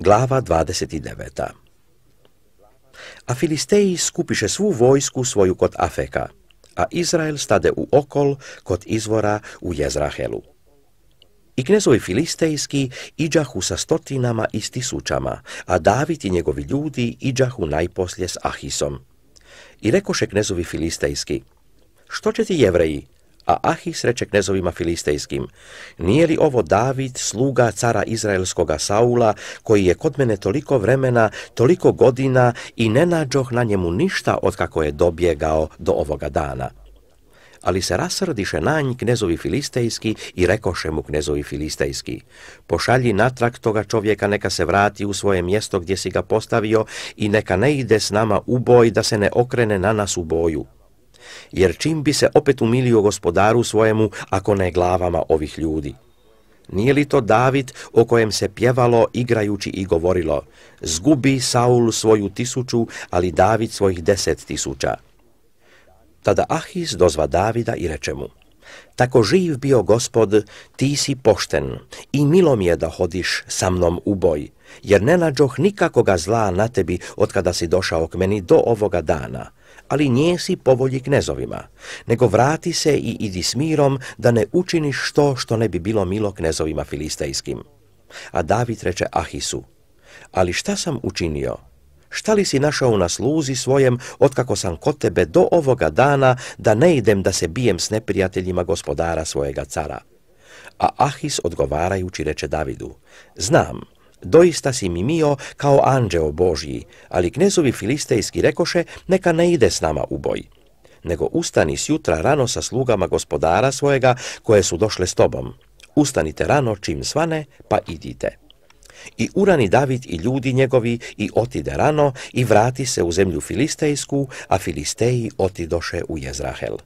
Glava 29. A Filisteji skupiše svu vojsku svoju kod Afeka, a Izrael stade u okol kod izvora u Jezrahelu. I knezovi filistejski iđahu sa stotinama i s tisućama, a David i njegovi ljudi iđahu najposlje s Ahisom. I rekoše knezovi filistejski, što će ti jevreji, a Ahis reče knezovima filistejskim, nije li ovo David, sluga cara Izraelskoga Saula, koji je kod mene toliko vremena, toliko godina i ne nađoh na njemu ništa od kako je dobjegao do ovoga dana? Ali se rasrdiše na nj knezovi filistejski i rekoše mu knezovi filistejski, pošalji natrag toga čovjeka neka se vrati u svoje mjesto gdje si ga postavio i neka ne ide s nama u boj da se ne okrene na nas u boju jer čim bi se opet umilio gospodaru svojemu ako ne glavama ovih ljudi. Nije li to David o kojem se pjevalo igrajući i govorilo, zgubi Saul svoju tisuću, ali David svojih deset tisuća. Tada Ahis dozva Davida i reče mu, tako živ bio gospod, ti si pošten i milo mi je da hodiš sa mnom u boj, jer ne nađoh nikakoga zla na tebi od kada si došao k meni do ovoga dana, ali njesi povolji knezovima, nego vrati se i idi s mirom da ne učiniš to što ne bi bilo milo knezovima filistejskim. A David reče Ahisu, ali šta sam učinio? Šta li si našao na sluzi svojem, otkako sam kod tebe do ovoga dana, da ne idem da se bijem s neprijateljima gospodara svojega cara? A Ahis odgovarajući reče Davidu, znam, Doista si mi mio kao anđeo Božji, ali knezovi filistejski rekoše, neka ne ide s nama u boj, nego ustani s jutra rano sa slugama gospodara svojega koje su došle s tobom. Ustanite rano čim svane, pa idite. I urani David i ljudi njegovi i otide rano i vrati se u zemlju filistejsku, a filisteji otidoše u Jezrahel.